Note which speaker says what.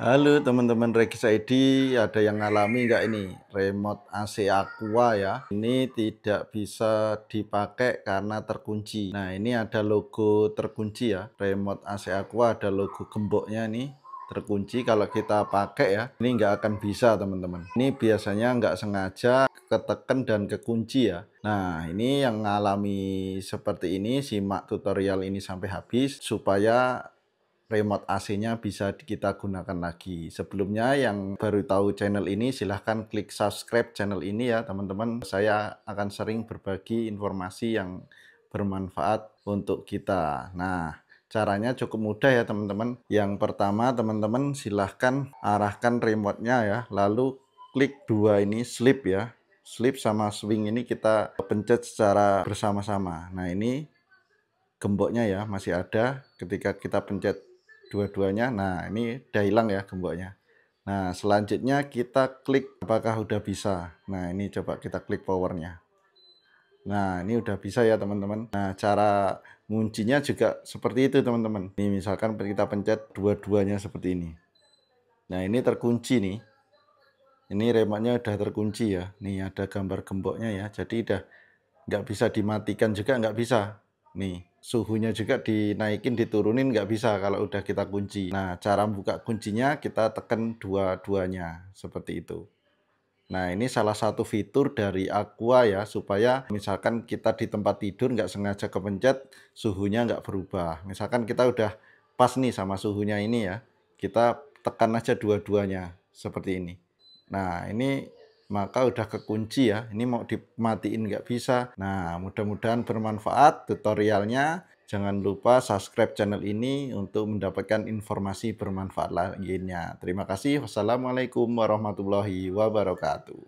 Speaker 1: Halo teman-teman Regis ID, ada yang ngalami nggak ini? Remote AC Aqua ya. Ini tidak bisa dipakai karena terkunci. Nah ini ada logo terkunci ya. Remote AC Aqua ada logo gemboknya nih terkunci kalau kita pakai ya ini nggak akan bisa teman-teman ini biasanya nggak sengaja ketekan dan kekunci ya Nah ini yang ngalami seperti ini simak tutorial ini sampai habis supaya remote AC-nya bisa kita gunakan lagi. Sebelumnya yang baru tahu channel ini silahkan klik subscribe channel ini ya teman-teman. Saya akan sering berbagi informasi yang bermanfaat untuk kita. Nah, caranya cukup mudah ya teman-teman. Yang pertama teman-teman silahkan arahkan remote-nya ya. Lalu klik dua ini slip ya. Slip sama swing ini kita pencet secara bersama-sama. Nah ini gemboknya ya masih ada ketika kita pencet dua-duanya. Nah, ini udah hilang ya gemboknya. Nah, selanjutnya kita klik apakah udah bisa. Nah, ini coba kita klik powernya. Nah, ini udah bisa ya teman-teman. Nah, cara nguncinya juga seperti itu teman-teman. Ini misalkan kita pencet dua-duanya seperti ini. Nah, ini terkunci nih. Ini remote udah terkunci ya. Nih ada gambar gemboknya ya. Jadi udah nggak bisa dimatikan juga nggak bisa. Nih suhunya juga dinaikin diturunin nggak bisa kalau udah kita kunci nah cara buka kuncinya kita tekan dua-duanya seperti itu nah ini salah satu fitur dari Aqua ya supaya misalkan kita di tempat tidur nggak sengaja kepencet suhunya nggak berubah misalkan kita udah pas nih sama suhunya ini ya kita tekan aja dua-duanya seperti ini nah ini maka udah kekunci ya. Ini mau dimatiin nggak bisa. Nah, mudah-mudahan bermanfaat tutorialnya. Jangan lupa subscribe channel ini untuk mendapatkan informasi bermanfaat lainnya. Terima kasih. Wassalamualaikum warahmatullahi wabarakatuh.